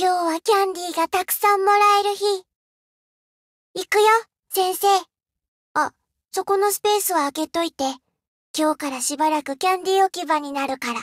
今日はキャンディーがたくさんもらえる日。行くよ、先生。あ、そこのスペースは空けといて。今日からしばらくキャンディー置き場になるから。